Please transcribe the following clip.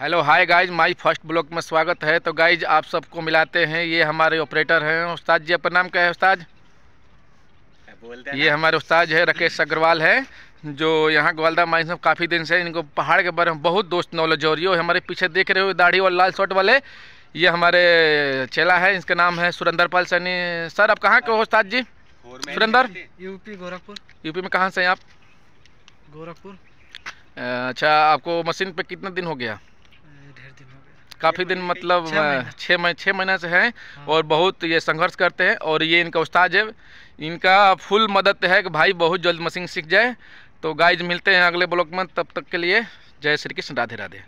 Hello hi guys my first blog में स्वागत है तो गाइज आप सबको मिलाते हैं ये हमारे ऑपरेटर हैं उस्ताद जी अपना नाम क्या है उस्ताद ये हमारे उस्ताद है राकेश अग्रवाल है जो यहाँ ग्वालदा माइन साहब काफ़ी दिन से इनको पहाड़ के बारे में बहुत दोस्त नॉलेज हो रही हो हमारे पीछे देख रहे हो दाढ़ी और लाल शॉट वाले ये हमारे चेला है इसका नाम है सुरेंद्र पाल सैनी सर आप कहाँ के हो उस्ताद जी सुरेंद्र यूपी गोरखपुर यूपी में कहाँ से हैं आप गोरखपुर अच्छा आपको मशीन पे कितना दिन हो गया दिन हो गया काफ़ी दिन मतलब छः हाँ, महीने छः महीने से हैं हाँ। और बहुत ये संघर्ष करते हैं और ये इनका उस्ताद है इनका फुल मदद है कि भाई बहुत जल्द मशीन सीख जाए तो गाइज मिलते हैं अगले ब्लॉक में तब तक के लिए जय श्री कृष्ण राधे राधे